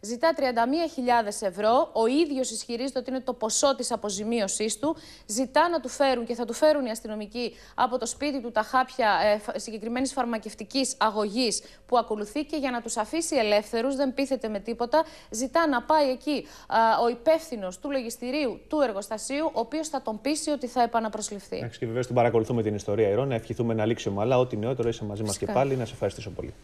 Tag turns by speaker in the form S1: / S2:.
S1: Ζητά 31.000 ευρώ, ο ίδιος ισχυρίζεται ότι είναι το ποσό της αποζημίωσής του. Ζητά να του φέρουν και θα του φέρουν οι αστυνομικοί από το σπίτι του τα χάπια ε, συγκεκριμένης φαρμακευτικής αγωγής που ακολουθεί και για να τους αφήσει ελεύθερους, δεν πείθεται με τίποτα. Ζητά να πάει εκεί ο υπεύθυνος του λογιστηρίου του εργοστασίου, ο οποίος θα τον πείσει ότι θα επαναπροσληφθεί. Εντάξει,
S2: και βεβαίως την παρακολουθούμε την ιστορία, Ερώνα, ευχηθούμε να λήξει ομαλά. Ό,τι νεότερο είσαι μαζί μας και πάλι. Να σε ευχαριστήσω πολύ.